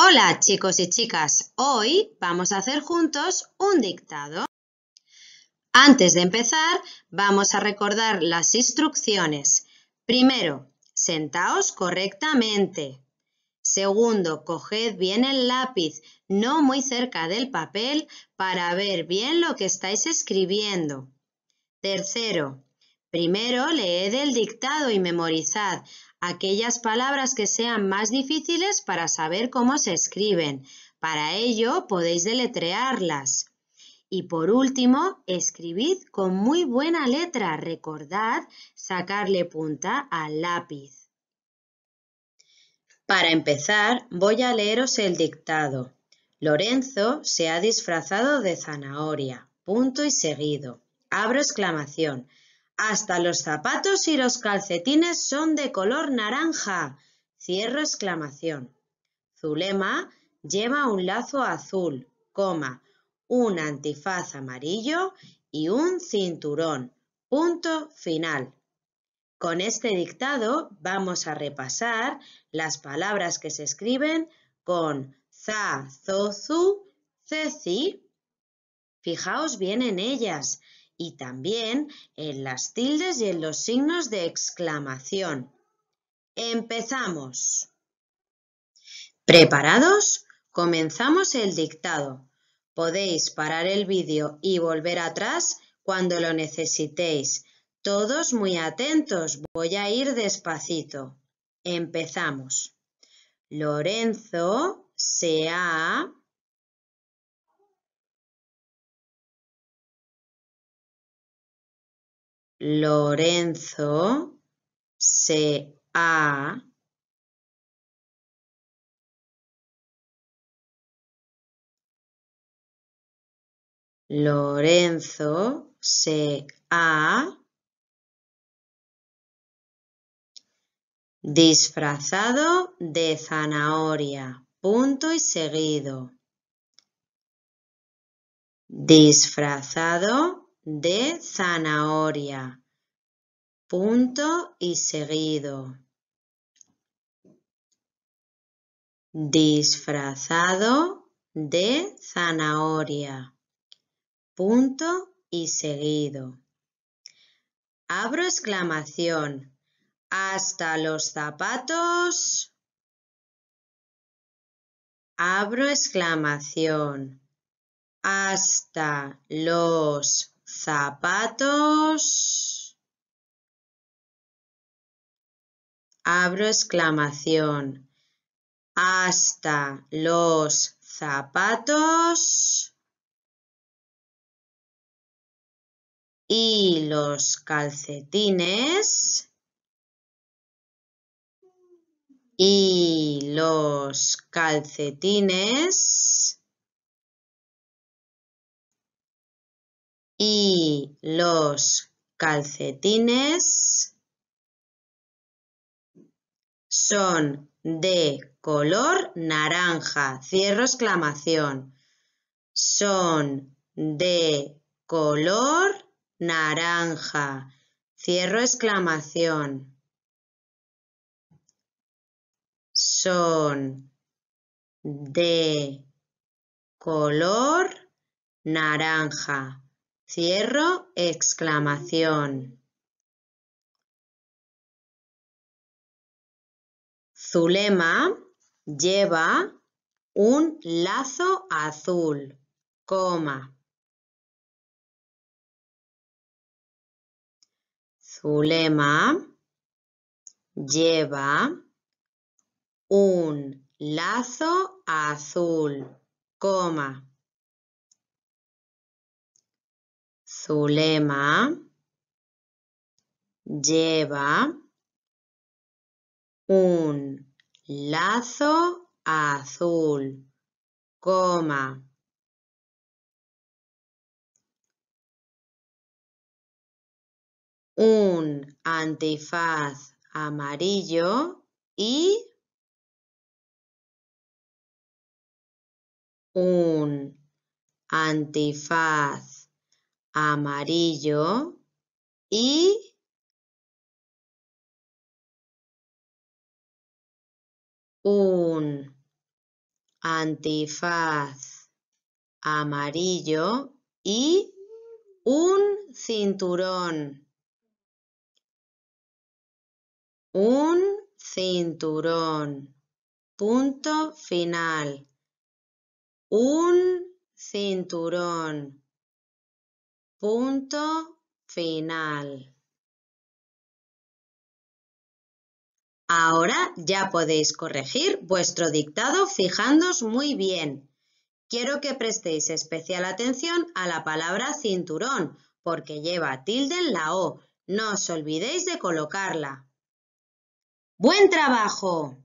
Hola chicos y chicas, hoy vamos a hacer juntos un dictado. Antes de empezar, vamos a recordar las instrucciones. Primero, sentaos correctamente. Segundo, coged bien el lápiz, no muy cerca del papel, para ver bien lo que estáis escribiendo. Tercero, primero leed el dictado y memorizad, aquellas palabras que sean más difíciles para saber cómo se escriben. Para ello podéis deletrearlas. Y por último, escribid con muy buena letra. Recordad sacarle punta al lápiz. Para empezar, voy a leeros el dictado. Lorenzo se ha disfrazado de zanahoria. Punto y seguido. Abro exclamación. Hasta los zapatos y los calcetines son de color naranja. Cierro exclamación. Zulema lleva un lazo azul, coma, un antifaz amarillo y un cinturón. Punto final. Con este dictado vamos a repasar las palabras que se escriben con za, zo, zu, CI. Fijaos bien en ellas y también en las tildes y en los signos de exclamación. Empezamos. ¿Preparados? Comenzamos el dictado. Podéis parar el vídeo y volver atrás cuando lo necesitéis. Todos muy atentos, voy a ir despacito. Empezamos. Lorenzo se ha Lorenzo se ha Lorenzo se ha disfrazado de zanahoria. Punto y seguido. Disfrazado de zanahoria. Punto y seguido. Disfrazado de zanahoria. Punto y seguido. Abro exclamación. Hasta los zapatos. Abro exclamación. Hasta los zapatos. Abro exclamación. Hasta los zapatos. Y los calcetines. Y los calcetines. y los calcetines son de color naranja. Cierro exclamación. Son de color naranja. Cierro exclamación. Son de color naranja. Cierro exclamación. Zulema lleva un lazo azul, coma. Zulema lleva un lazo azul, coma. Zulema lleva un lazo azul, coma. Un antifaz amarillo y un antifaz amarillo y un antifaz amarillo y un cinturón. Un cinturón. Punto final. Un cinturón. Punto final. Ahora ya podéis corregir vuestro dictado fijándos muy bien. Quiero que prestéis especial atención a la palabra cinturón, porque lleva tilde en la O. No os olvidéis de colocarla. ¡Buen trabajo!